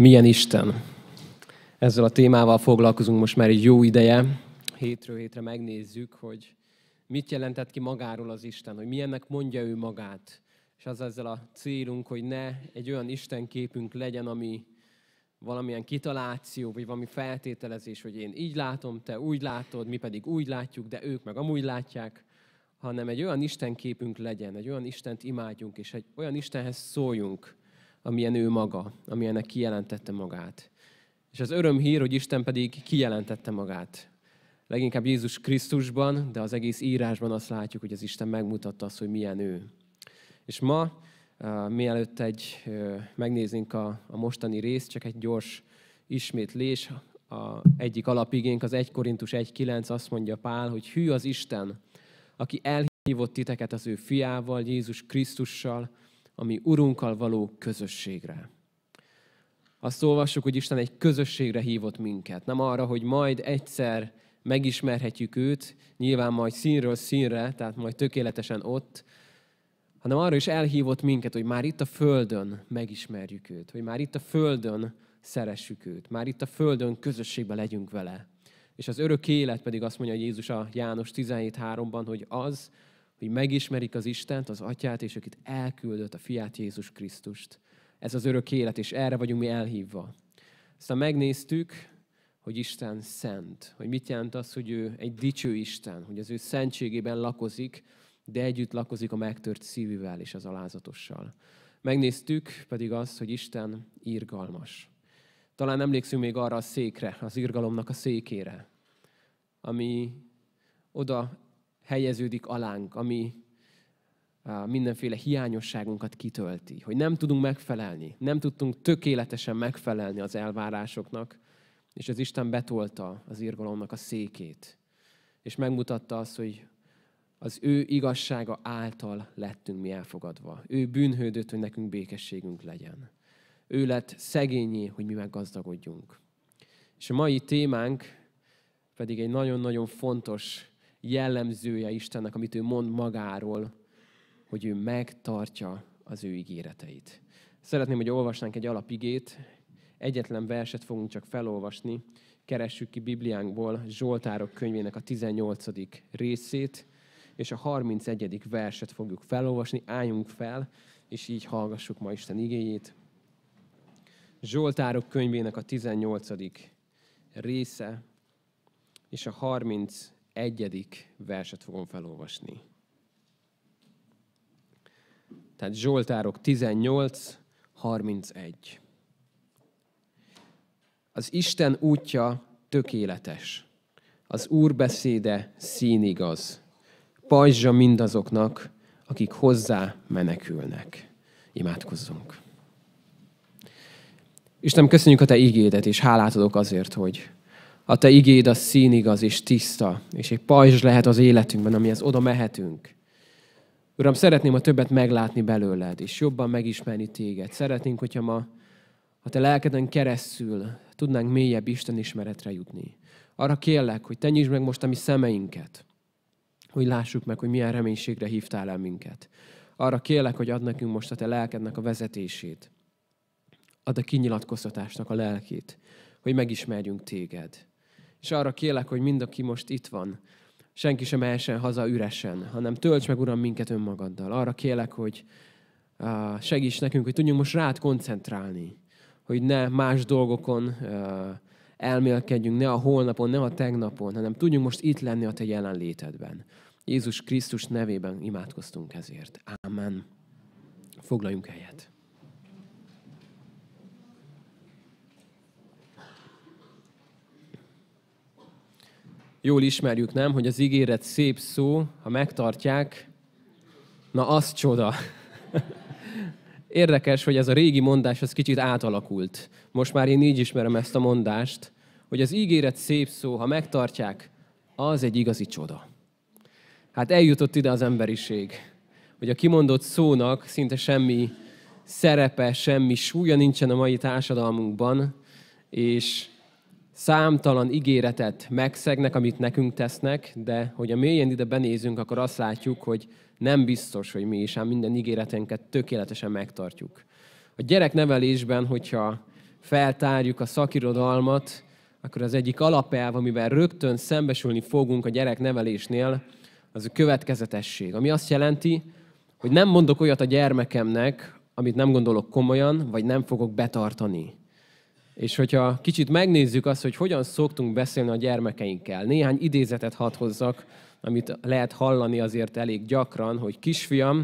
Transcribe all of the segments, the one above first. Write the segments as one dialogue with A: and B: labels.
A: Milyen Isten? Ezzel a témával foglalkozunk most már egy jó ideje. Hétről hétre megnézzük, hogy mit jelentett ki magáról az Isten, hogy milyennek mondja ő magát. És az ezzel a célunk, hogy ne egy olyan Isten képünk legyen, ami valamilyen kitaláció, vagy valami feltételezés, hogy én így látom, te úgy látod, mi pedig úgy látjuk, de ők meg amúgy látják, hanem egy olyan Isten képünk legyen, egy olyan Istent imádjunk, és egy olyan Istenhez szóljunk, amilyen ő maga, amilyennek kijelentette magát. És az öröm hír, hogy Isten pedig kijelentette magát. Leginkább Jézus Krisztusban, de az egész írásban azt látjuk, hogy az Isten megmutatta azt, hogy milyen ő. És ma, uh, mielőtt egy, uh, megnézzünk a, a mostani részt, csak egy gyors ismétlés. A egyik alapigénk az 1 Korintus 1.9 azt mondja Pál, hogy hű az Isten, aki elhívott titeket az ő fiával, Jézus Krisztussal, a mi Urunkkal való közösségre. Azt olvassuk, hogy Isten egy közösségre hívott minket. Nem arra, hogy majd egyszer megismerhetjük őt, nyilván majd színről színre, tehát majd tökéletesen ott, hanem arra is elhívott minket, hogy már itt a Földön megismerjük őt, hogy már itt a Földön szeressük őt, már itt a Földön közösségben legyünk vele. És az örök élet pedig azt mondja Jézus a János 17.3-ban, hogy az, hogy megismerik az Istent, az Atyát, és akit elküldött a fiát Jézus Krisztust. Ez az örök élet, és erre vagyunk mi elhívva. Aztán megnéztük, hogy Isten szent, hogy mit jelent az, hogy ő egy dicső Isten, hogy az ő szentségében lakozik, de együtt lakozik a megtört szívűvel és az alázatossal. Megnéztük pedig azt, hogy Isten irgalmas. Talán emlékszünk még arra a székre, az irgalomnak a székére, ami oda helyeződik alánk, ami mindenféle hiányosságunkat kitölti, hogy nem tudunk megfelelni, nem tudtunk tökéletesen megfelelni az elvárásoknak, és az Isten betolta az irgalomnak a székét, és megmutatta azt, hogy az ő igazsága által lettünk mi elfogadva. Ő bűnhődött, hogy nekünk békességünk legyen. Ő lett szegényé, hogy mi meggazdagodjunk. És a mai témánk pedig egy nagyon-nagyon fontos jellemzője Istennek, amit ő mond magáról, hogy ő megtartja az ő ígéreteit. Szeretném, hogy olvasnánk egy alapigét, egyetlen verset fogunk csak felolvasni, keressük ki Bibliánkból Zsoltárok könyvének a 18. részét, és a 31. verset fogjuk felolvasni, álljunk fel, és így hallgassuk ma Isten igényét. Zsoltárok könyvének a 18. része, és a 30 egyedik verset fogom felolvasni. Tehát Zsoltárok 18, 31. Az Isten útja tökéletes, az Úr beszéde színigaz, pajzsa mindazoknak, akik hozzá menekülnek. Imádkozzunk. Isten, köszönjük a Te ígédet, és hálát adok azért, hogy a Te igéd a színigaz és tiszta, és egy pajzs lehet az életünkben, amihez oda mehetünk. Uram, szeretném a többet meglátni belőled, és jobban megismerni Téged. Szeretnénk, hogyha ma a Te lelkeden keresztül tudnánk mélyebb Isten ismeretre jutni. Arra kérlek, hogy Te nyisd meg most a mi szemeinket, hogy lássuk meg, hogy milyen reménységre hívtál el minket. Arra kérlek, hogy ad nekünk most a Te lelkednek a vezetését. Ad a kinyilatkoztatásnak a lelkét, hogy megismerjünk Téged és arra kélek, hogy mind, aki most itt van, senki sem elsen haza üresen, hanem tölts meg, Uram, minket önmagaddal. Arra kélek, hogy segíts nekünk, hogy tudjunk most rád koncentrálni, hogy ne más dolgokon elmélkedjünk, ne a holnapon, ne a tegnapon, hanem tudjunk most itt lenni a te jelenlétedben. Jézus Krisztus nevében imádkoztunk ezért. Ámen. Foglaljunk helyet. Jól ismerjük, nem, hogy az ígéret szép szó, ha megtartják, na az csoda. Érdekes, hogy ez a régi mondás, az kicsit átalakult. Most már én így ismerem ezt a mondást, hogy az ígéret szép szó, ha megtartják, az egy igazi csoda. Hát eljutott ide az emberiség, hogy a kimondott szónak szinte semmi szerepe, semmi súlya nincsen a mai társadalmunkban, és számtalan ígéretet megszegnek, amit nekünk tesznek, de hogy a mélyen ide benézünk, akkor azt látjuk, hogy nem biztos, hogy mi is ám minden ígéretenket tökéletesen megtartjuk. A gyereknevelésben, hogyha feltárjuk a szakirodalmat, akkor az egyik alapelv, amivel rögtön szembesülni fogunk a gyereknevelésnél, az a következetesség. Ami azt jelenti, hogy nem mondok olyat a gyermekemnek, amit nem gondolok komolyan, vagy nem fogok betartani. És hogyha kicsit megnézzük azt, hogy hogyan szoktunk beszélni a gyermekeinkkel, néhány idézetet hadd hozzak, amit lehet hallani azért elég gyakran, hogy kisfiam,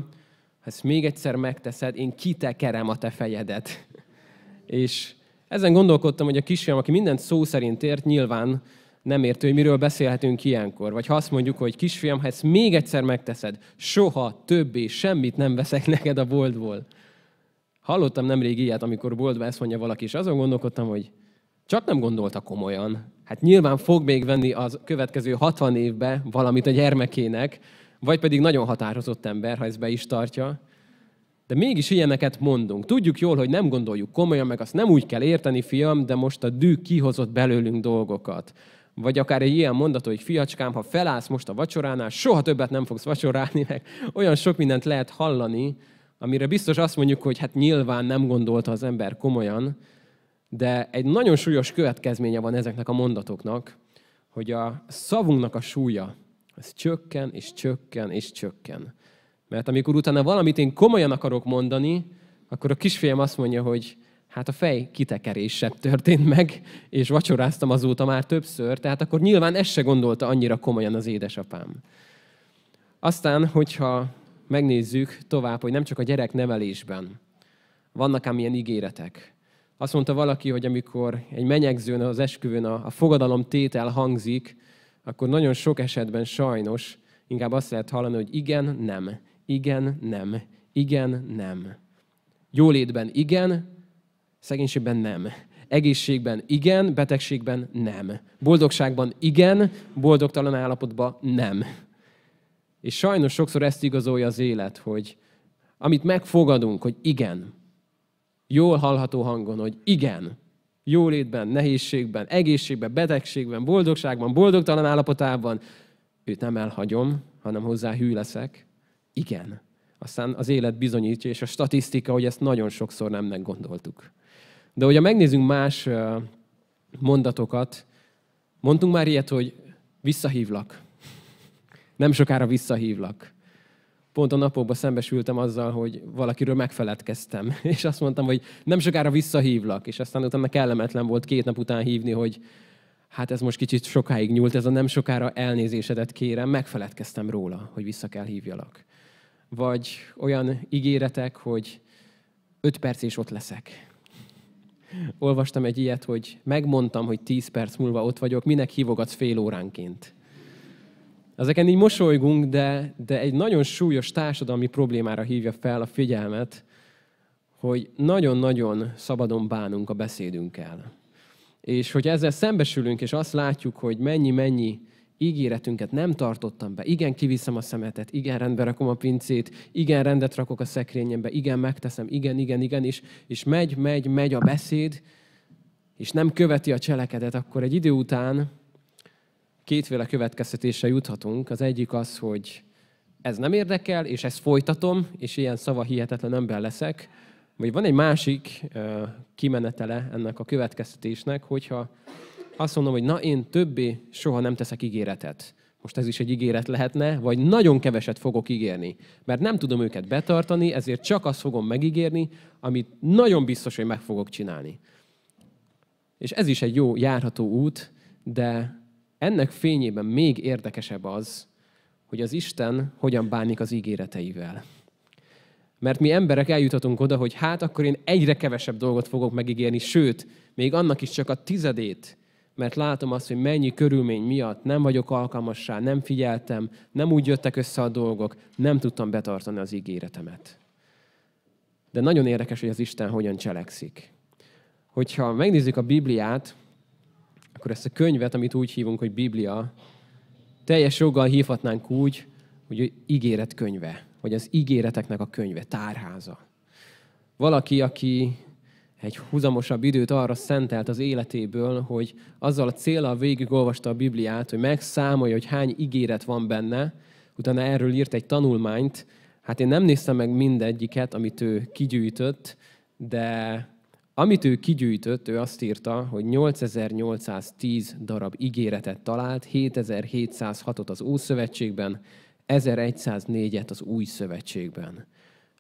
A: ha ezt még egyszer megteszed, én kitekerem a te fejedet. És ezen gondolkodtam, hogy a kisfiam, aki mindent szó szerint ért, nyilván nem értő, hogy miről beszélhetünk ilyenkor. Vagy ha azt mondjuk, hogy kisfiam, ha ezt még egyszer megteszed, soha többé semmit nem veszek neked a boltból. Hallottam nemrég ilyet, amikor boltba ezt mondja valaki, és azon gondolkodtam, hogy csak nem gondolta komolyan. Hát nyilván fog még venni az következő 60 évbe valamit a gyermekének, vagy pedig nagyon határozott ember, ha ezt be is tartja. De mégis ilyeneket mondunk. Tudjuk jól, hogy nem gondoljuk komolyan, meg azt nem úgy kell érteni, fiam, de most a dű kihozott belőlünk dolgokat. Vagy akár egy ilyen mondat, hogy fiacskám, ha felállsz most a vacsoránál, soha többet nem fogsz vacsorálni, meg olyan sok mindent lehet hallani, amire biztos azt mondjuk, hogy hát nyilván nem gondolta az ember komolyan, de egy nagyon súlyos következménye van ezeknek a mondatoknak, hogy a szavunknak a súlya, ez csökken, és csökken, és csökken. Mert amikor utána valamit én komolyan akarok mondani, akkor a kisfiam azt mondja, hogy hát a fej kitekerése történt meg, és vacsoráztam azóta már többször, tehát akkor nyilván ezt se gondolta annyira komolyan az édesapám. Aztán, hogyha megnézzük tovább, hogy nem csak a gyerek nevelésben vannak ám ilyen ígéretek. Azt mondta valaki, hogy amikor egy menyegzőn, az esküvőn a, a fogadalom tétel hangzik, akkor nagyon sok esetben sajnos inkább azt lehet hallani, hogy igen, nem, igen, nem, igen, nem. Jólétben igen, szegénységben nem. Egészségben igen, betegségben nem. Boldogságban igen, boldogtalan állapotban nem. És sajnos sokszor ezt igazolja az élet, hogy amit megfogadunk, hogy igen, jól hallható hangon, hogy igen, jólétben, nehézségben, egészségben, betegségben, boldogságban, boldogtalan állapotában, őt nem elhagyom, hanem hozzá hű leszek. Igen. Aztán az élet bizonyítja, és a statisztika, hogy ezt nagyon sokszor nem meggondoltuk. De hogyha megnézzünk más mondatokat, mondtunk már ilyet, hogy visszahívlak, nem sokára visszahívlak. Pont a napokban szembesültem azzal, hogy valakiről megfeledkeztem, és azt mondtam, hogy nem sokára visszahívlak, és aztán utána kellemetlen volt két nap után hívni, hogy hát ez most kicsit sokáig nyúlt, ez a nem sokára elnézésedet kérem, megfeledkeztem róla, hogy vissza kell hívjalak. Vagy olyan ígéretek, hogy öt perc és ott leszek. Olvastam egy ilyet, hogy megmondtam, hogy tíz perc múlva ott vagyok, minek hívogatsz fél óránként. Ezeken így mosolygunk, de, de egy nagyon súlyos társadalmi problémára hívja fel a figyelmet, hogy nagyon-nagyon szabadon bánunk a beszédünkkel. És hogy ezzel szembesülünk, és azt látjuk, hogy mennyi-mennyi ígéretünket nem tartottam be, igen, kiviszem a szemetet, igen, rendbe rakom a pincét, igen, rendet rakok a szekrényembe, igen, megteszem, igen, igen, igen, és, és megy, megy, megy a beszéd, és nem követi a cselekedet, akkor egy idő után kétféle következtetése juthatunk. Az egyik az, hogy ez nem érdekel, és ezt folytatom, és ilyen szava hihetetlen ember leszek. Vagy van egy másik kimenetele ennek a következtetésnek, hogyha azt mondom, hogy na, én többé soha nem teszek ígéretet. Most ez is egy ígéret lehetne, vagy nagyon keveset fogok ígérni, mert nem tudom őket betartani, ezért csak azt fogom megígérni, amit nagyon biztos, hogy meg fogok csinálni. És ez is egy jó járható út, de ennek fényében még érdekesebb az, hogy az Isten hogyan bánik az ígéreteivel. Mert mi emberek eljutatunk oda, hogy hát akkor én egyre kevesebb dolgot fogok megígérni, sőt, még annak is csak a tizedét, mert látom azt, hogy mennyi körülmény miatt nem vagyok alkalmassá, nem figyeltem, nem úgy jöttek össze a dolgok, nem tudtam betartani az ígéretemet. De nagyon érdekes, hogy az Isten hogyan cselekszik. Hogyha megnézzük a Bibliát, akkor ezt a könyvet, amit úgy hívunk, hogy Biblia, teljes joggal hívhatnánk úgy, hogy ígéret könyve, vagy az ígéreteknek a könyve, tárháza. Valaki, aki egy húzamosabb időt arra szentelt az életéből, hogy azzal a célral végigolvasta a Bibliát, hogy megszámolja, hogy hány ígéret van benne, utána erről írt egy tanulmányt. Hát én nem néztem meg mindegyiket, amit ő kigyűjtött, de amit ő kigyűjtött, ő azt írta, hogy 8810 darab ígéretet talált, 7706-ot az Ószövetségben, 1104-et az Új Szövetségben.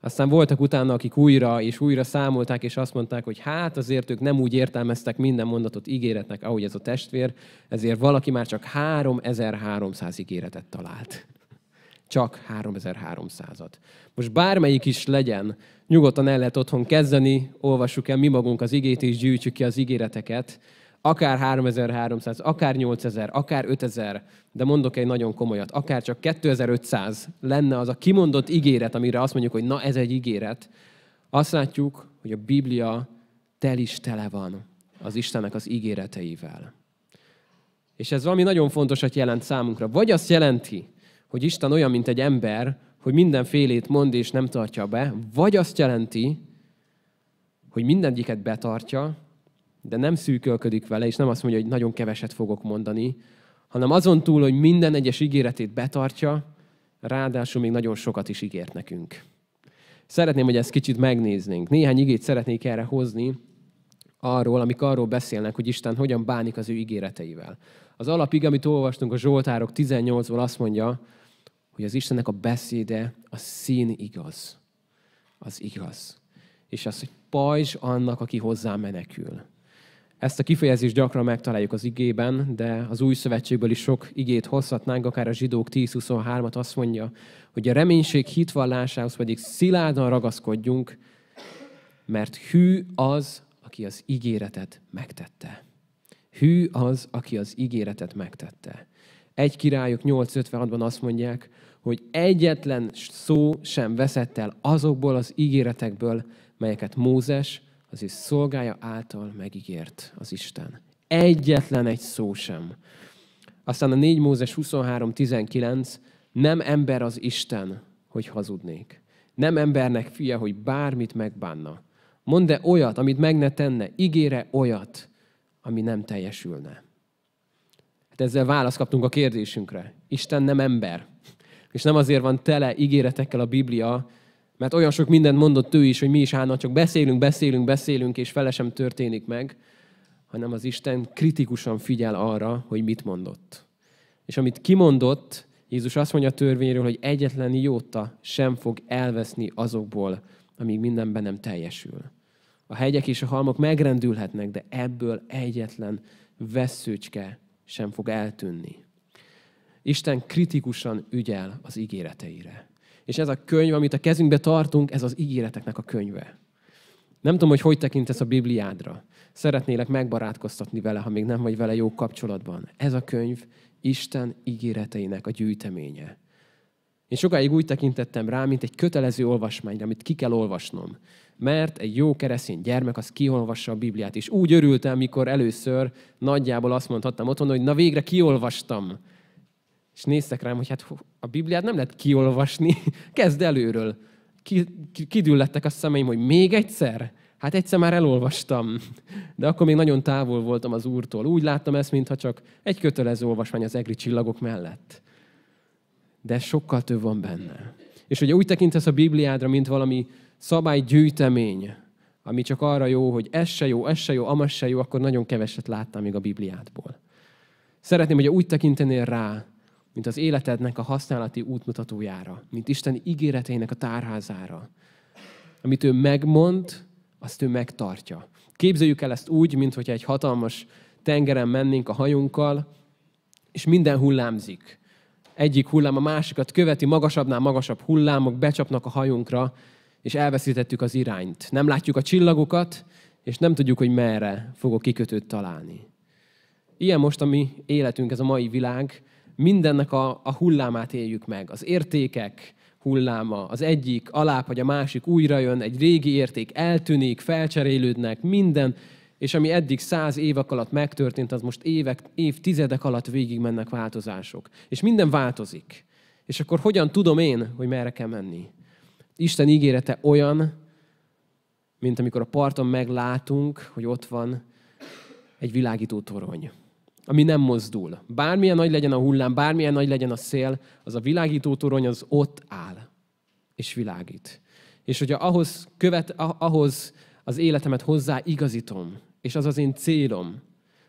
A: Aztán voltak utána, akik újra és újra számolták, és azt mondták, hogy hát azért ők nem úgy értelmeztek minden mondatot ígéretnek, ahogy ez a testvér, ezért valaki már csak 3300 ígéretet talált csak 3300-at. Most bármelyik is legyen, nyugodtan el lehet otthon kezdeni, olvassuk el mi magunk az igét, és gyűjtsük ki az ígéreteket, akár 3300, akár 8000, akár 5000, de mondok egy nagyon komolyat, akár csak 2500 lenne az a kimondott ígéret, amire azt mondjuk, hogy na ez egy ígéret, azt látjuk, hogy a Biblia tel is tele van az Istennek az ígéreteivel. És ez valami nagyon fontosat jelent számunkra. Vagy azt jelenti, hogy Isten olyan, mint egy ember, hogy mindenfélét mond és nem tartja be, vagy azt jelenti, hogy mindegyiket betartja, de nem szűkölködik vele, és nem azt mondja, hogy nagyon keveset fogok mondani, hanem azon túl, hogy minden egyes ígéretét betartja, ráadásul még nagyon sokat is ígért nekünk. Szeretném, hogy ezt kicsit megnéznénk. Néhány igét szeretnék erre hozni, arról, amik arról beszélnek, hogy Isten hogyan bánik az ő ígéreteivel. Az alapig, amit olvastunk a Zsoltárok 18-ban azt mondja, hogy az Istennek a beszéde a szín igaz. Az igaz. És az, hogy pajzs annak, aki hozzá menekül. Ezt a kifejezést gyakran megtaláljuk az igében, de az új szövetségből is sok igét hozhatnánk, akár a zsidók 10. 23 at azt mondja, hogy a reménység hitvallásához pedig szilárdan ragaszkodjunk, mert hű az, aki az ígéretet megtette. Hű az, aki az ígéretet megtette. Egy királyok 8.56-ban azt mondják, hogy egyetlen szó sem veszett el azokból az ígéretekből, melyeket Mózes az ő szolgája által megígért az Isten. Egyetlen egy szó sem. Aztán a 4 Mózes 23.19 nem ember az Isten, hogy hazudnék. Nem embernek fia, hogy bármit megbánna. Mondd-e olyat, amit meg ne tenne, ígére olyat, ami nem teljesülne. Hát ezzel választ kaptunk a kérdésünkre. Isten nem ember. És nem azért van tele ígéretekkel a Biblia, mert olyan sok mindent mondott ő is, hogy mi is állna, csak beszélünk, beszélünk, beszélünk, és fele sem történik meg, hanem az Isten kritikusan figyel arra, hogy mit mondott. És amit kimondott, Jézus azt mondja a törvényről, hogy egyetlen jóta sem fog elveszni azokból, amíg mindenben nem teljesül a hegyek és a halmok megrendülhetnek, de ebből egyetlen veszőcske sem fog eltűnni. Isten kritikusan ügyel az ígéreteire. És ez a könyv, amit a kezünkbe tartunk, ez az ígéreteknek a könyve. Nem tudom, hogy hogy tekintesz a Bibliádra. Szeretnélek megbarátkoztatni vele, ha még nem vagy vele jó kapcsolatban. Ez a könyv Isten ígéreteinek a gyűjteménye. Én sokáig úgy tekintettem rá, mint egy kötelező olvasmányra, amit ki kell olvasnom mert egy jó keresztény gyermek az kiolvassa a Bibliát. És úgy örültem, mikor először nagyjából azt mondhattam otthon, hogy na végre kiolvastam. És néztek rám, hogy hát a Bibliát nem lehet kiolvasni, kezd előről. Ki, ki, kidüllettek a szemeim, hogy még egyszer? Hát egyszer már elolvastam, de akkor még nagyon távol voltam az úrtól. Úgy láttam ezt, mintha csak egy kötelező olvasmány az egri csillagok mellett. De sokkal több van benne. És ugye úgy tekintesz a Bibliádra, mint valami szabálygyűjtemény, ami csak arra jó, hogy ez se jó, ez se jó, amaz se jó, akkor nagyon keveset láttam még a Bibliádból. Szeretném, hogy úgy tekintenél rá, mint az életednek a használati útmutatójára, mint Isten ígéreteinek a tárházára. Amit ő megmond, azt ő megtartja. Képzeljük el ezt úgy, mint egy hatalmas tengeren mennénk a hajunkkal, és minden hullámzik. Egyik hullám a másikat követi, magasabbnál magasabb hullámok becsapnak a hajunkra, és elveszítettük az irányt. Nem látjuk a csillagokat, és nem tudjuk, hogy merre fogok kikötőt találni. Ilyen most a mi életünk, ez a mai világ, mindennek a, a hullámát éljük meg. Az értékek hulláma, az egyik alább, vagy a másik újra jön, egy régi érték eltűnik, felcserélődnek, minden, és ami eddig száz évek alatt megtörtént, az most évek, évtizedek alatt végig mennek változások. És minden változik. És akkor hogyan tudom én, hogy merre kell menni? Isten ígérete olyan, mint amikor a parton meglátunk, hogy ott van egy világító torony, ami nem mozdul. Bármilyen nagy legyen a hullám, bármilyen nagy legyen a szél, az a világító torony az ott áll, és világít. És hogyha ahhoz, követ, ahhoz az életemet hozzá igazítom, és az az én célom,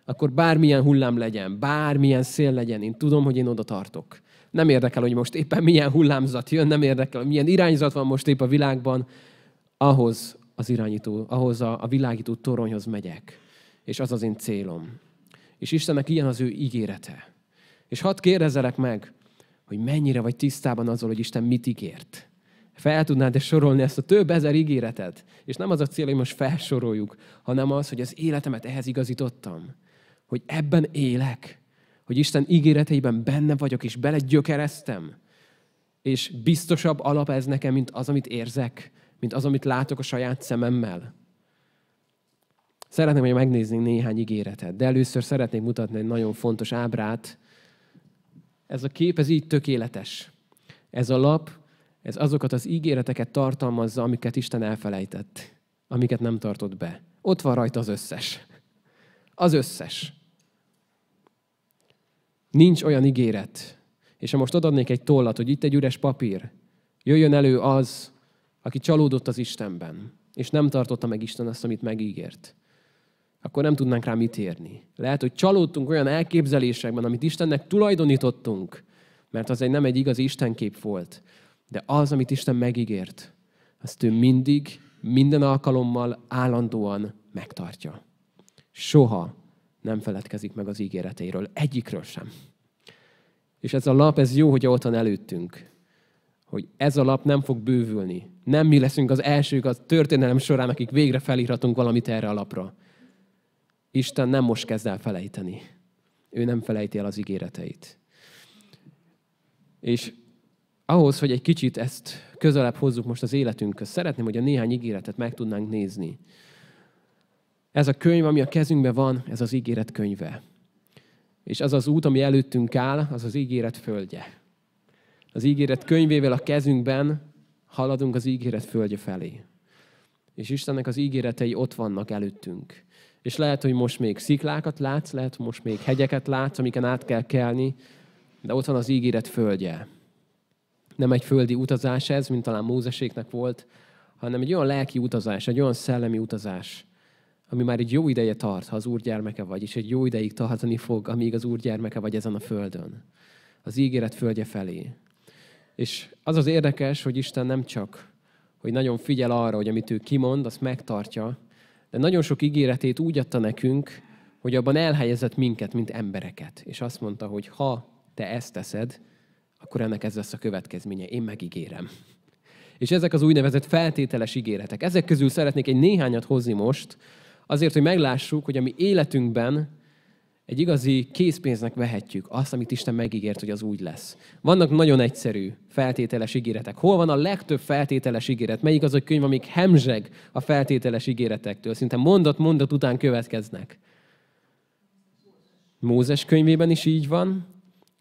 A: akkor bármilyen hullám legyen, bármilyen szél legyen, én tudom, hogy én oda tartok nem érdekel, hogy most éppen milyen hullámzat jön, nem érdekel, hogy milyen irányzat van most épp a világban, ahhoz az irányító, ahhoz a, a világító toronyhoz megyek, és az az én célom. És Istennek ilyen az ő ígérete. És hadd kérdezelek meg, hogy mennyire vagy tisztában azzal, hogy Isten mit ígért. Fel tudnád-e sorolni ezt a több ezer ígéretet? És nem az a cél, hogy most felsoroljuk, hanem az, hogy az életemet ehhez igazítottam. Hogy ebben élek, hogy Isten ígéreteiben benne vagyok, és belegyökereztem. És biztosabb alap ez nekem, mint az, amit érzek, mint az, amit látok a saját szememmel. Szeretném, hogy megnéznénk néhány ígéretet, de először szeretnék mutatni egy nagyon fontos ábrát. Ez a kép, ez így tökéletes. Ez a lap, ez azokat az ígéreteket tartalmazza, amiket Isten elfelejtett, amiket nem tartott be. Ott van rajta az összes. Az összes. Nincs olyan ígéret. És ha most adnék egy tollat, hogy itt egy üres papír, jöjjön elő az, aki csalódott az Istenben, és nem tartotta meg Isten azt, amit megígért, akkor nem tudnánk rá mit érni. Lehet, hogy csalódtunk olyan elképzelésekben, amit Istennek tulajdonítottunk, mert az egy nem egy igazi Istenkép volt, de az, amit Isten megígért, azt ő mindig, minden alkalommal állandóan megtartja. Soha nem feledkezik meg az ígéreteiről, egyikről sem. És ez a lap, ez jó, hogy ott van előttünk. Hogy ez a lap nem fog bővülni. Nem mi leszünk az elsők a történelem során, akik végre felírhatunk valamit erre a lapra. Isten nem most kezd el felejteni. Ő nem felejti el az ígéreteit. És ahhoz, hogy egy kicsit ezt közelebb hozzuk most az életünkhöz, szeretném, hogy a néhány ígéretet meg tudnánk nézni. Ez a könyv, ami a kezünkben van, ez az ígéret könyve és az az út, ami előttünk áll, az az ígéret földje. Az ígéret könyvével a kezünkben haladunk az ígéret földje felé. És Istennek az ígéretei ott vannak előttünk. És lehet, hogy most még sziklákat látsz, lehet, hogy most még hegyeket látsz, amiken át kell kelni, de ott van az ígéret földje. Nem egy földi utazás ez, mint talán Mózeséknek volt, hanem egy olyan lelki utazás, egy olyan szellemi utazás, ami már egy jó ideje tart, ha az Úr gyermeke vagy, és egy jó ideig tartani fog, amíg az Úr gyermeke vagy ezen a földön, az ígéret földje felé. És az az érdekes, hogy Isten nem csak, hogy nagyon figyel arra, hogy amit ő kimond, azt megtartja, de nagyon sok ígéretét úgy adta nekünk, hogy abban elhelyezett minket, mint embereket. És azt mondta, hogy ha te ezt teszed, akkor ennek ez lesz a következménye. Én megígérem. És ezek az úgynevezett feltételes ígéretek. Ezek közül szeretnék egy néhányat hozni most, Azért, hogy meglássuk, hogy a mi életünkben egy igazi készpénznek vehetjük azt, amit Isten megígért, hogy az úgy lesz. Vannak nagyon egyszerű feltételes ígéretek. Hol van a legtöbb feltételes ígéret? Melyik az a könyv, amik hemzseg a feltételes ígéretektől? Szinte mondat mondat után következnek. Mózes könyvében is így van,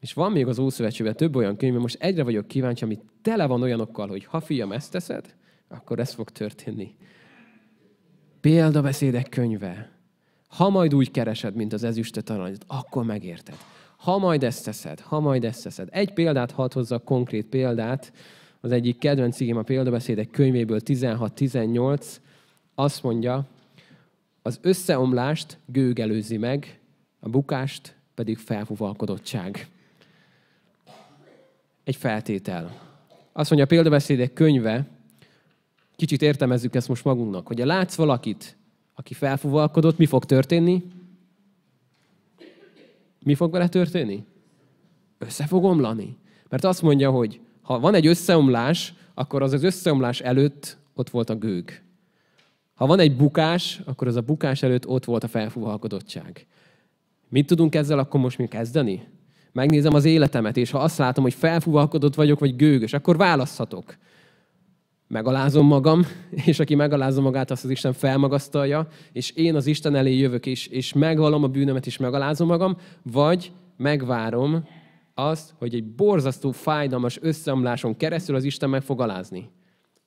A: és van még az Ószövetségben több olyan könyv, most egyre vagyok kíváncsi, ami tele van olyanokkal, hogy ha fiam ezt teszed, akkor ez fog történni. Példabeszédek könyve. Ha majd úgy keresed, mint az ezüstöt aranyat, akkor megérted. Ha majd ezt teszed, ha majd ezt teszed. Egy példát hadd hozzak, konkrét példát. Az egyik kedvenc igém a példabeszédek könyvéből 16-18 azt mondja, az összeomlást gőgelőzi meg, a bukást pedig felfúvalkodottság. Egy feltétel. Azt mondja a példabeszédek könyve, kicsit értelmezzük ezt most magunknak, hogyha látsz valakit, aki felfúvalkodott, mi fog történni? Mi fog vele történni? Össze fog omlani. Mert azt mondja, hogy ha van egy összeomlás, akkor az az összeomlás előtt ott volt a gőg. Ha van egy bukás, akkor az a bukás előtt ott volt a felfúvalkodottság. Mit tudunk ezzel akkor most mi kezdeni? Megnézem az életemet, és ha azt látom, hogy felfúvalkodott vagyok, vagy gőgös, akkor választhatok megalázom magam, és aki megalázza magát, azt az Isten felmagasztalja, és én az Isten elé jövök, és, és megvalom a bűnömet, és megalázom magam, vagy megvárom azt, hogy egy borzasztó, fájdalmas összeomláson keresztül az Isten meg fog alázni.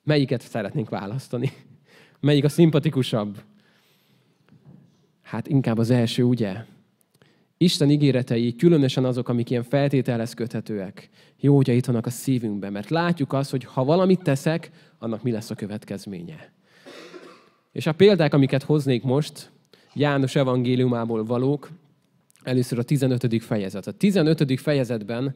A: Melyiket szeretnénk választani? Melyik a szimpatikusabb? Hát inkább az első, ugye? Isten ígéretei, különösen azok, amik ilyen feltételhez köthetőek, jó, hogyha itt vannak a szívünkben, mert látjuk azt, hogy ha valamit teszek, annak mi lesz a következménye. És a példák, amiket hoznék most, János evangéliumából valók, először a 15. fejezet. A 15. fejezetben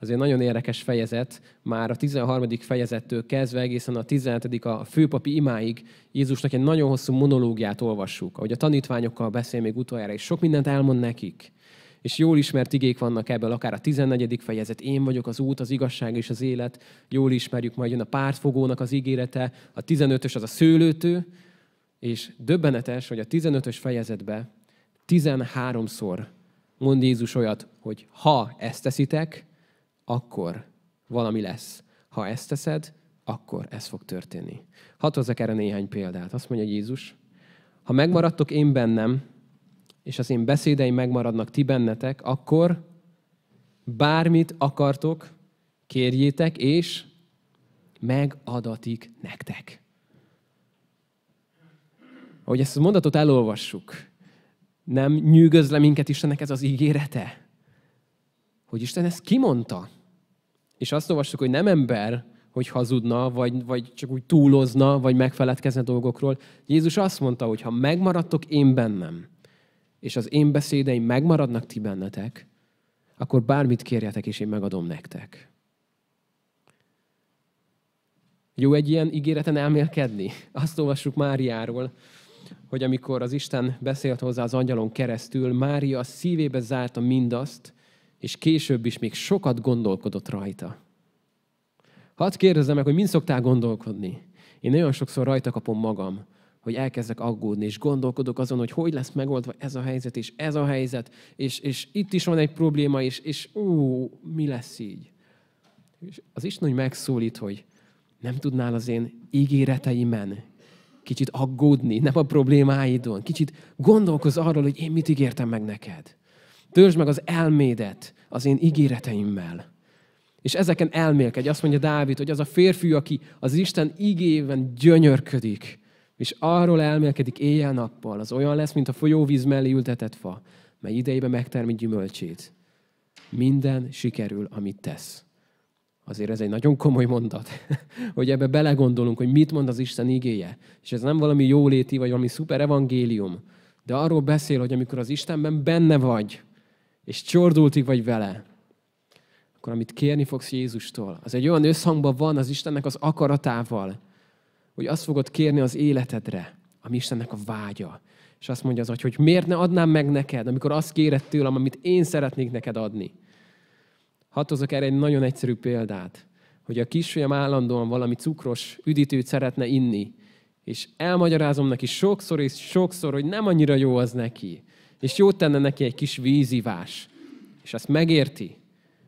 A: azért nagyon érdekes fejezet, már a 13. fejezettől kezdve egészen a 17. a főpapi imáig Jézusnak egy nagyon hosszú monológiát olvassuk, ahogy a tanítványokkal beszél még utoljára, és sok mindent elmond nekik és jól ismert igék vannak ebből, akár a 14. fejezet, én vagyok az út, az igazság és az élet, jól ismerjük, majd jön a pártfogónak az ígérete, a 15-ös az a szőlőtő, és döbbenetes, hogy a 15-ös fejezetbe 13-szor mond Jézus olyat, hogy ha ezt teszitek, akkor valami lesz. Ha ezt teszed, akkor ez fog történni. Hadd hozzak erre néhány példát. Azt mondja Jézus, ha megmaradtok én bennem, és az én beszédeim megmaradnak ti bennetek, akkor bármit akartok, kérjétek, és megadatik nektek. Ahogy ezt a mondatot elolvassuk, nem nyűgöz le minket Istennek ez az ígérete? Hogy Isten ezt kimondta. És azt olvassuk, hogy nem ember, hogy hazudna, vagy, vagy csak úgy túlozna, vagy megfeledkezne dolgokról. Jézus azt mondta, hogy ha megmaradtok én bennem, és az én beszédeim megmaradnak ti bennetek, akkor bármit kérjetek, és én megadom nektek. Jó egy ilyen ígéreten elmélkedni? Azt olvassuk Máriáról, hogy amikor az Isten beszélt hozzá az angyalon keresztül, Mária a szívébe zárta mindazt, és később is még sokat gondolkodott rajta. Hadd kérdezzem meg, hogy mind szoktál gondolkodni? Én nagyon sokszor rajta kapom magam, hogy elkezdek aggódni, és gondolkodok azon, hogy hogy lesz megoldva ez a helyzet, és ez a helyzet, és, és itt is van egy probléma, és, és ú, mi lesz így? És az Isten úgy megszólít, hogy nem tudnál az én ígéreteimen kicsit aggódni, nem a problémáidon, kicsit gondolkoz arról, hogy én mit ígértem meg neked. Törzs meg az elmédet az én ígéreteimmel. És ezeken elmélkedj. Azt mondja Dávid, hogy az a férfi, aki az Isten igében gyönyörködik, és arról elmélkedik éjjel-nappal, az olyan lesz, mint a folyóvíz mellé ültetett fa, mely idejében megtermi gyümölcsét. Minden sikerül, amit tesz. Azért ez egy nagyon komoly mondat, hogy ebbe belegondolunk, hogy mit mond az Isten igéje. És ez nem valami jóléti, vagy valami szuper evangélium, de arról beszél, hogy amikor az Istenben benne vagy, és csordultig vagy vele, akkor amit kérni fogsz Jézustól, az egy olyan összhangban van az Istennek az akaratával, hogy azt fogod kérni az életedre, ami Istennek a vágya. És azt mondja az agy, hogy miért ne adnám meg neked, amikor azt kéred tőlem, amit én szeretnék neked adni. Hatozok erre egy nagyon egyszerű példát, hogy a kisfiam állandóan valami cukros üdítőt szeretne inni, és elmagyarázom neki sokszor és sokszor, hogy nem annyira jó az neki, és jót tenne neki egy kis vízivás. És azt megérti,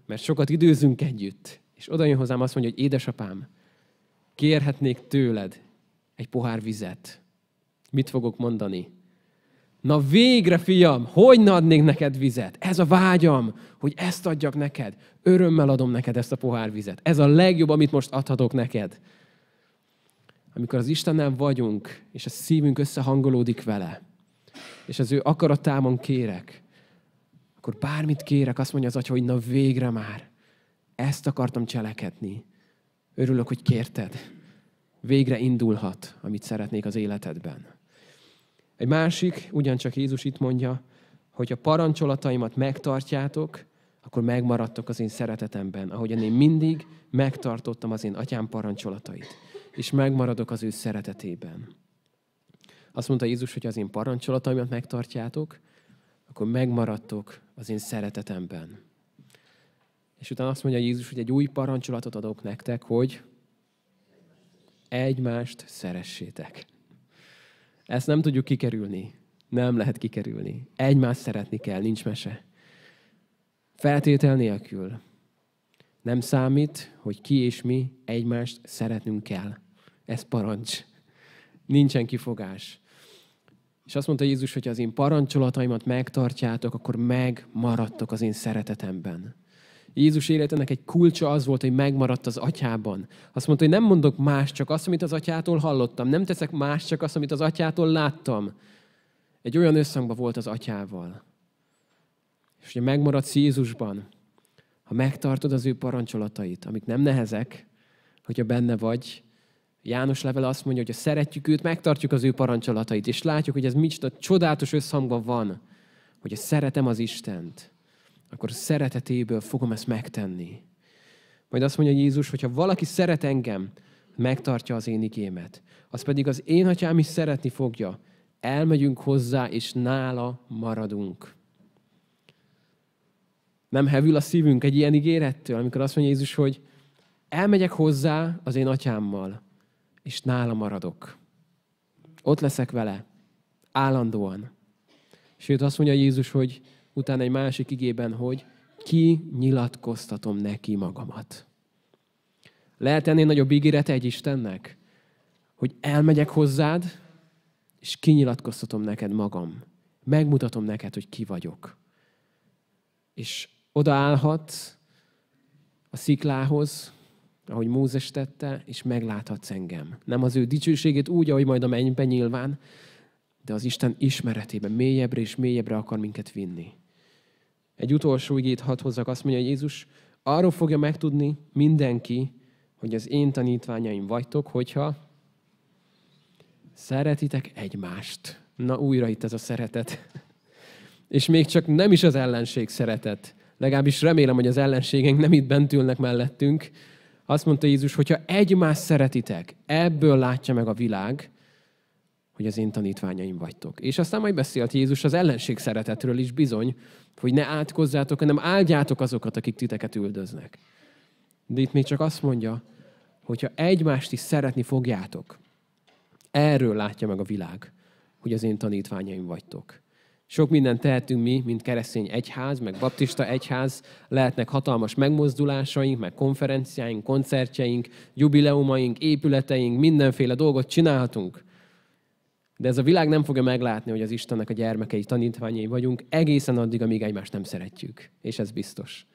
A: mert sokat időzünk együtt. És oda jön hozzám azt mondja, hogy édesapám, kérhetnék tőled egy pohár vizet, mit fogok mondani? Na végre, fiam, hogy ne adnék neked vizet? Ez a vágyam, hogy ezt adjak neked. Örömmel adom neked ezt a pohár vizet. Ez a legjobb, amit most adhatok neked. Amikor az Istennel vagyunk, és a szívünk összehangolódik vele, és az ő akaratában kérek, akkor bármit kérek, azt mondja az Atya, hogy na végre már, ezt akartam cselekedni. Örülök, hogy kérted. Végre indulhat, amit szeretnék az életedben. Egy másik, ugyancsak Jézus itt mondja, hogy ha parancsolataimat megtartjátok, akkor megmaradtok az én szeretetemben, ahogyan én mindig megtartottam az én atyám parancsolatait, és megmaradok az ő szeretetében. Azt mondta Jézus, hogy az én parancsolataimat megtartjátok, akkor megmaradtok az én szeretetemben. És utána azt mondja Jézus, hogy egy új parancsolatot adok nektek, hogy egymást szeressétek. Ezt nem tudjuk kikerülni. Nem lehet kikerülni. Egymást szeretni kell, nincs mese. Feltétel nélkül. Nem számít, hogy ki és mi egymást szeretnünk kell. Ez parancs. Nincsen kifogás. És azt mondta Jézus, hogy az én parancsolataimat megtartjátok, akkor megmaradtok az én szeretetemben. Jézus életének egy kulcsa az volt, hogy megmaradt az atyában. Azt mondta, hogy nem mondok más, csak azt, amit az atyától hallottam. Nem teszek más, csak azt, amit az atyától láttam. Egy olyan összhangban volt az atyával. És hogyha megmaradsz Jézusban, ha megtartod az ő parancsolatait, amik nem nehezek, hogyha benne vagy, János levele azt mondja, hogy ha szeretjük őt, megtartjuk az ő parancsolatait, és látjuk, hogy ez micsoda csodálatos összhangban van, hogy szeretem az Istent, akkor szeretetéből fogom ezt megtenni. Majd azt mondja Jézus, hogyha valaki szeret engem, megtartja az én igémet. Az pedig az én atyám is szeretni fogja. Elmegyünk hozzá, és nála maradunk. Nem hevül a szívünk egy ilyen ígérettől, amikor azt mondja Jézus, hogy elmegyek hozzá az én atyámmal, és nála maradok. Ott leszek vele, állandóan. Sőt, azt mondja Jézus, hogy utána egy másik igében, hogy ki nyilatkoztatom neki magamat. Lehet ennél nagyobb ígéret egy Istennek, hogy elmegyek hozzád, és kinyilatkoztatom neked magam. Megmutatom neked, hogy ki vagyok. És odaállhat a sziklához, ahogy Mózes tette, és megláthatsz engem. Nem az ő dicsőségét úgy, ahogy majd a mennyben nyilván, de az Isten ismeretében mélyebbre és mélyebbre akar minket vinni egy utolsó igét hadd hozzak, azt mondja, hogy Jézus arról fogja megtudni mindenki, hogy az én tanítványaim vagytok, hogyha szeretitek egymást. Na újra itt ez a szeretet. És még csak nem is az ellenség szeretet. Legalábbis remélem, hogy az ellenségeink nem itt bent ülnek mellettünk. Azt mondta Jézus, hogyha egymást szeretitek, ebből látja meg a világ, hogy az én tanítványaim vagytok. És aztán majd beszélt Jézus az ellenség szeretetről is bizony, hogy ne átkozzátok, hanem áldjátok azokat, akik titeket üldöznek. De itt még csak azt mondja, hogyha egymást is szeretni fogjátok, erről látja meg a világ, hogy az én tanítványaim vagytok. Sok mindent tehetünk mi, mint keresztény egyház, meg baptista egyház, lehetnek hatalmas megmozdulásaink, meg konferenciáink, koncertjeink, jubileumaink, épületeink, mindenféle dolgot csinálhatunk. De ez a világ nem fogja meglátni, hogy az Istennek a gyermekei, tanítványai vagyunk, egészen addig, amíg egymást nem szeretjük. És ez biztos.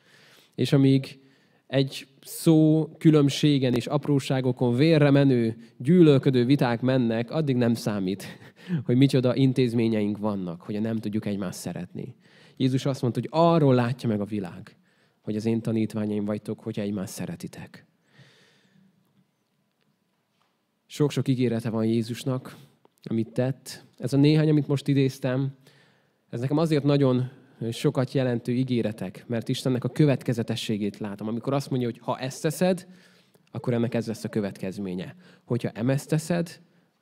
A: És amíg egy szó különbségen és apróságokon vérre menő, gyűlölködő viták mennek, addig nem számít, hogy micsoda intézményeink vannak, hogy nem tudjuk egymást szeretni. Jézus azt mondta, hogy arról látja meg a világ, hogy az én tanítványaim vagytok, hogy egymást szeretitek. Sok-sok ígérete van Jézusnak, amit tett. Ez a néhány, amit most idéztem, ez nekem azért nagyon sokat jelentő ígéretek, mert Istennek a következetességét látom. Amikor azt mondja, hogy ha ezt teszed, akkor ennek ez lesz a következménye. Hogyha emezt teszed,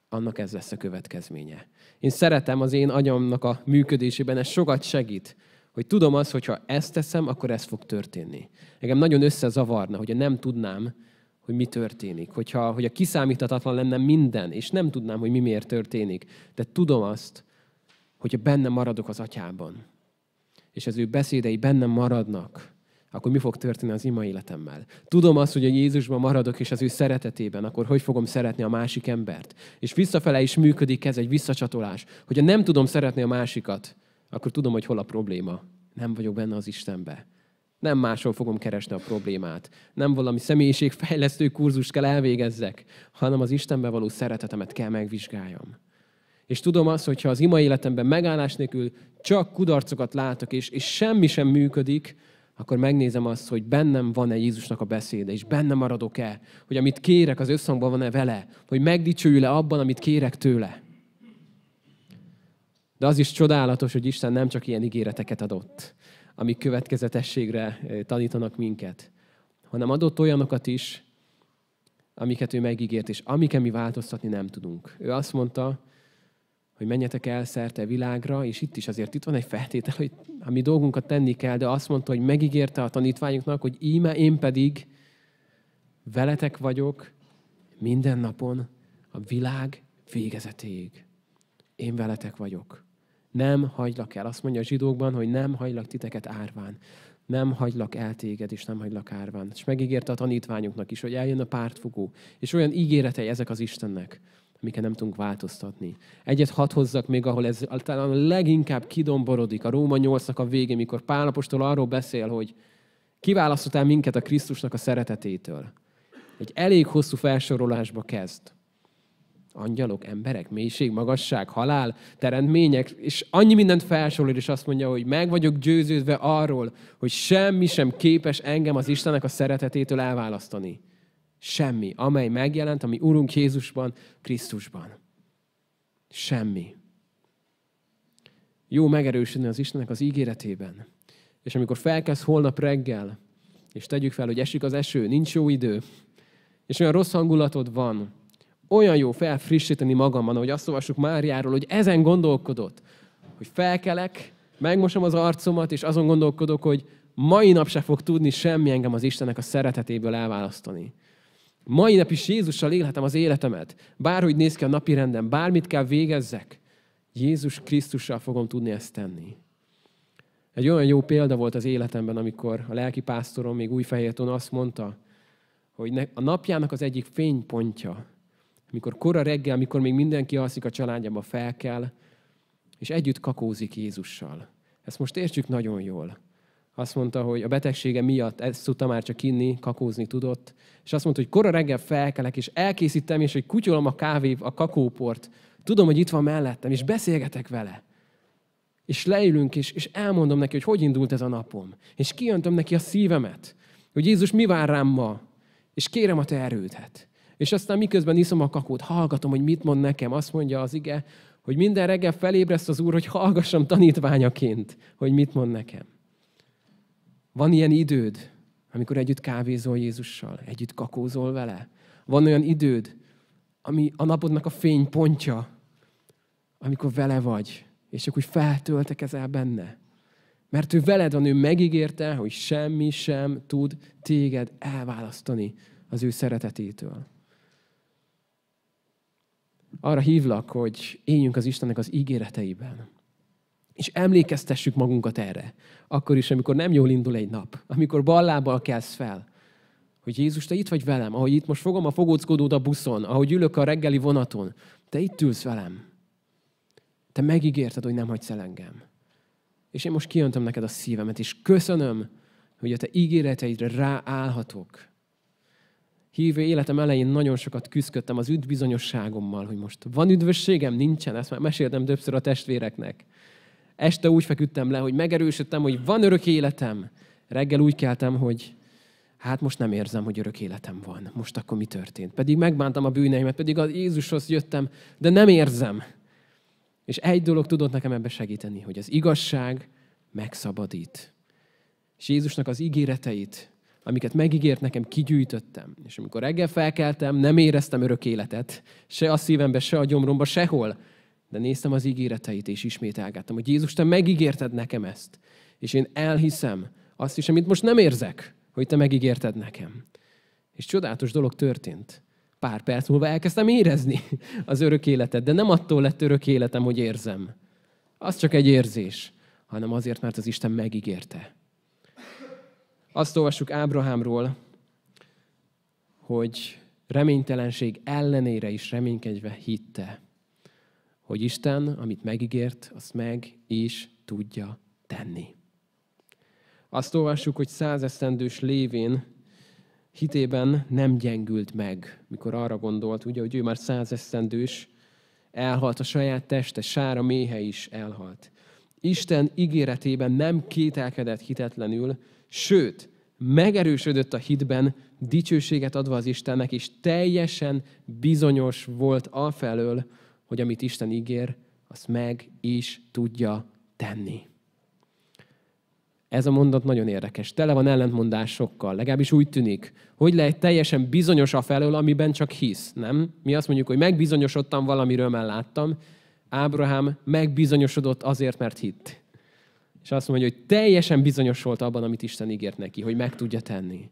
A: annak ez lesz a következménye. Én szeretem az én agyamnak a működésében, ez sokat segít, hogy tudom azt, hogyha ezt teszem, akkor ez fog történni. Engem nagyon összezavarna, hogyha nem tudnám, hogy mi történik. Hogyha, hogy a kiszámíthatatlan lenne minden, és nem tudnám, hogy mi miért történik, de tudom azt, hogyha benne maradok az atyában, és az ő beszédei bennem maradnak, akkor mi fog történni az ima életemmel? Tudom azt, hogy a Jézusban maradok, és az ő szeretetében, akkor hogy fogom szeretni a másik embert? És visszafele is működik ez egy visszacsatolás. Hogyha nem tudom szeretni a másikat, akkor tudom, hogy hol a probléma. Nem vagyok benne az Istenbe. Nem máshol fogom keresni a problémát. Nem valami személyiségfejlesztő kurzust kell elvégezzek, hanem az Istenbe való szeretetemet kell megvizsgáljam. És tudom azt, hogyha az ima életemben megállás nélkül csak kudarcokat látok, és, és semmi sem működik, akkor megnézem azt, hogy bennem van-e Jézusnak a beszéde, és bennem maradok-e, hogy amit kérek, az összhangban van-e vele, hogy megdicsőül-e abban, amit kérek tőle. De az is csodálatos, hogy Isten nem csak ilyen ígéreteket adott, ami következetességre tanítanak minket, hanem adott olyanokat is, amiket ő megígért, és amiket mi változtatni nem tudunk. Ő azt mondta, hogy menjetek el szerte világra, és itt is azért itt van egy feltétel, hogy a mi dolgunkat tenni kell, de azt mondta, hogy megígérte a tanítványoknak, hogy íme én pedig veletek vagyok minden napon a világ végezetéig. Én veletek vagyok. Nem hagylak el. Azt mondja a zsidókban, hogy nem hagylak titeket árván. Nem hagylak el téged, és nem hagylak árván. És megígérte a tanítványoknak is, hogy eljön a pártfogó. És olyan ígéretei ezek az Istennek, amiket nem tudunk változtatni. Egyet hadd hozzak még, ahol ez talán a leginkább kidomborodik, a Róma 8 a végén, mikor Pálapostól arról beszél, hogy kiválasztottál minket a Krisztusnak a szeretetétől. Egy elég hosszú felsorolásba kezd angyalok, emberek, mélység, magasság, halál, teremtmények, és annyi mindent felsorol, és azt mondja, hogy meg vagyok győződve arról, hogy semmi sem képes engem az Istennek a szeretetétől elválasztani. Semmi, amely megjelent, ami Urunk Jézusban, Krisztusban. Semmi. Jó megerősödni az Istennek az ígéretében. És amikor felkezd holnap reggel, és tegyük fel, hogy esik az eső, nincs jó idő, és olyan rossz hangulatod van, olyan jó felfrissíteni magamban, ahogy azt olvassuk Máriáról, hogy ezen gondolkodott, hogy felkelek, megmosom az arcomat, és azon gondolkodok, hogy mai nap se fog tudni semmi engem az Istennek a szeretetéből elválasztani. Mai nap is Jézussal élhetem az életemet. Bárhogy néz ki a napi rendem, bármit kell végezzek, Jézus Krisztussal fogom tudni ezt tenni. Egy olyan jó példa volt az életemben, amikor a lelki pásztorom még Újfehérton azt mondta, hogy a napjának az egyik fénypontja amikor kora reggel, amikor még mindenki alszik a családjába, fel kell, és együtt kakózik Jézussal. Ezt most értsük nagyon jól. Azt mondta, hogy a betegsége miatt ezt tudta már csak inni, kakózni tudott. És azt mondta, hogy kora reggel felkelek, és elkészítem, és hogy kutyolom a kávé, a kakóport. Tudom, hogy itt van mellettem, és beszélgetek vele. És leülünk, és, és elmondom neki, hogy hogy indult ez a napom. És kijöntöm neki a szívemet, hogy Jézus mi vár rám ma, és kérem a te erődet. És aztán miközben iszom a kakót, hallgatom, hogy mit mond nekem, azt mondja az ige, hogy minden reggel felébreszt az Úr, hogy hallgassam tanítványaként, hogy mit mond nekem. Van ilyen időd, amikor együtt kávézol Jézussal, együtt kakózol vele. Van olyan időd, ami a napodnak a fénypontja, amikor vele vagy, és csak úgy feltöltekezel benne. Mert ő veled van, ő megígérte, hogy semmi sem tud téged elválasztani az ő szeretetétől. Arra hívlak, hogy éljünk az Istennek az ígéreteiben. És emlékeztessük magunkat erre. Akkor is, amikor nem jól indul egy nap. Amikor bal kelsz fel. Hogy Jézus, te itt vagy velem. Ahogy itt most fogom a fogóckodót a buszon. Ahogy ülök a reggeli vonaton. Te itt ülsz velem. Te megígérted, hogy nem hagysz el engem. És én most kiöntöm neked a szívemet, és köszönöm, hogy a te ígéreteidre ráállhatok hívő életem elején nagyon sokat küzdöttem az üdvbizonyosságommal, hogy most van üdvösségem, nincsen, ezt már meséltem többször a testvéreknek. Este úgy feküdtem le, hogy megerősödtem, hogy van örök életem. Reggel úgy keltem, hogy hát most nem érzem, hogy örök életem van. Most akkor mi történt? Pedig megbántam a bűneimet, pedig az Jézushoz jöttem, de nem érzem. És egy dolog tudott nekem ebbe segíteni, hogy az igazság megszabadít. És Jézusnak az ígéreteit amiket megígért nekem, kigyűjtöttem. És amikor reggel felkeltem, nem éreztem örök életet, se a szívembe, se a gyomromba, sehol. De néztem az ígéreteit, és ismételgettem, hogy Jézus, te megígérted nekem ezt. És én elhiszem azt is, amit most nem érzek, hogy te megígérted nekem. És csodálatos dolog történt. Pár perc múlva elkezdtem érezni az örök életet, de nem attól lett örök életem, hogy érzem. Az csak egy érzés, hanem azért, mert az Isten megígérte. Azt olvassuk Ábrahámról, hogy reménytelenség ellenére is reménykedve hitte, hogy Isten, amit megígért, azt meg is tudja tenni. Azt olvassuk, hogy százesztendős lévén hitében nem gyengült meg, mikor arra gondolt, ugye, hogy ő már százesztendős, elhalt a saját teste, sára méhe is elhalt. Isten ígéretében nem kételkedett hitetlenül, sőt, megerősödött a hitben, dicsőséget adva az Istennek, és teljesen bizonyos volt afelől, hogy amit Isten ígér, azt meg is tudja tenni. Ez a mondat nagyon érdekes. Tele van ellentmondásokkal, legalábbis úgy tűnik. Hogy lehet teljesen bizonyos a felől, amiben csak hisz, nem? Mi azt mondjuk, hogy megbizonyosodtam valamiről, mert láttam, Ábrahám megbizonyosodott azért, mert hitt. És azt mondja, hogy teljesen bizonyos volt abban, amit Isten ígért neki, hogy meg tudja tenni.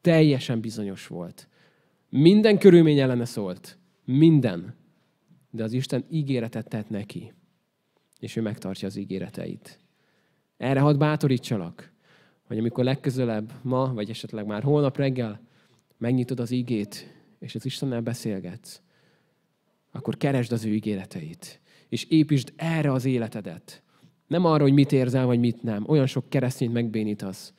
A: Teljesen bizonyos volt. Minden körülmény ellene szólt. Minden. De az Isten ígéretet tett neki. És ő megtartja az ígéreteit. Erre hadd bátorítsalak, hogy amikor legközelebb, ma, vagy esetleg már holnap reggel megnyitod az ígét, és az Istennel beszélgetsz, akkor keresd az ő ígéreteit és építsd erre az életedet. Nem arra, hogy mit érzel, vagy mit nem. Olyan sok keresztényt megbénítasz.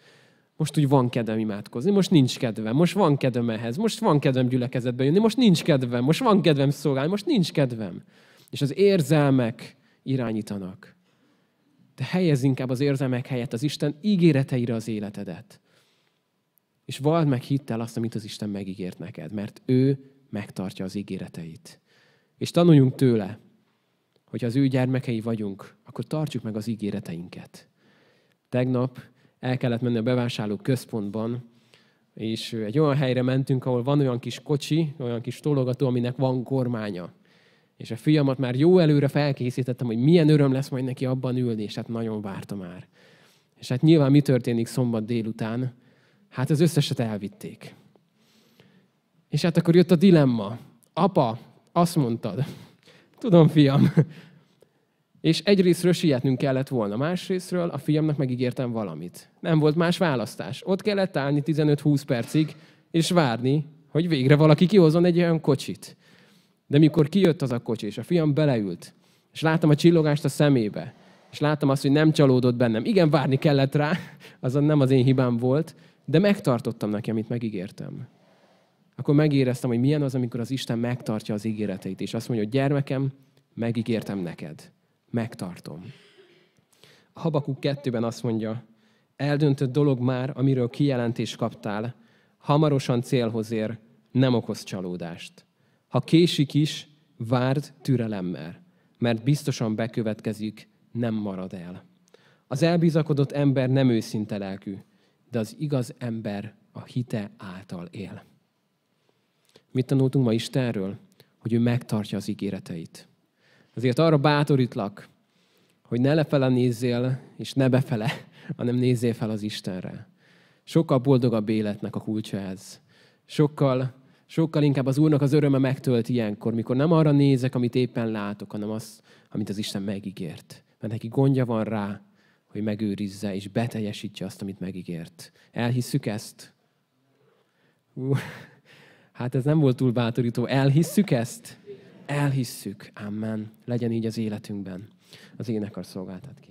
A: Most úgy van kedvem imádkozni, most nincs kedvem, most van kedvem ehhez, most van kedvem gyülekezetbe jönni, most nincs kedvem, most van kedvem szolgálni, most nincs kedvem. És az érzelmek irányítanak. De helyez inkább az érzelmek helyett az Isten ígéreteire az életedet. És vald meg hittel azt, amit az Isten megígért neked, mert ő megtartja az ígéreteit. És tanuljunk tőle, hogy az ő gyermekei vagyunk, akkor tartsuk meg az ígéreteinket. Tegnap el kellett menni a bevásárló központban, és egy olyan helyre mentünk, ahol van olyan kis kocsi, olyan kis tologató, aminek van kormánya. És a fiamat már jó előre felkészítettem, hogy milyen öröm lesz majd neki abban ülni, és hát nagyon várta már. És hát nyilván mi történik szombat délután? Hát az összeset elvitték. És hát akkor jött a dilemma. Apa, azt mondtad, Tudom, fiam. És egyrésztről sietnünk kellett volna, másrésztről a fiamnak megígértem valamit. Nem volt más választás. Ott kellett állni 15-20 percig, és várni, hogy végre valaki kihozon egy olyan kocsit. De mikor kijött az a kocsi, és a fiam beleült, és láttam a csillogást a szemébe, és láttam azt, hogy nem csalódott bennem. Igen, várni kellett rá, azon nem az én hibám volt, de megtartottam neki, amit megígértem akkor megéreztem, hogy milyen az, amikor az Isten megtartja az ígéreteit, és azt mondja, hogy gyermekem, megígértem neked, megtartom. A Habakuk kettőben azt mondja, eldöntött dolog már, amiről kijelentést kaptál, hamarosan célhoz ér, nem okoz csalódást. Ha késik is, várd türelemmel, mert biztosan bekövetkezik, nem marad el. Az elbizakodott ember nem őszinte lelkű, de az igaz ember a hite által él. Mit tanultunk ma Istenről? Hogy ő megtartja az ígéreteit. Azért arra bátorítlak, hogy ne lefele nézzél, és ne befele, hanem nézzél fel az Istenre. Sokkal boldogabb életnek a kulcsa ez. Sokkal, sokkal inkább az Úrnak az öröme megtölt ilyenkor, mikor nem arra nézek, amit éppen látok, hanem az, amit az Isten megígért. Mert neki gondja van rá, hogy megőrizze és beteljesítse azt, amit megígért. Elhisszük ezt? Uh. Hát ez nem volt túl bátorító. Elhisszük ezt? Elhisszük. Amen. Legyen így az életünkben. Az énekar szolgáltat ki.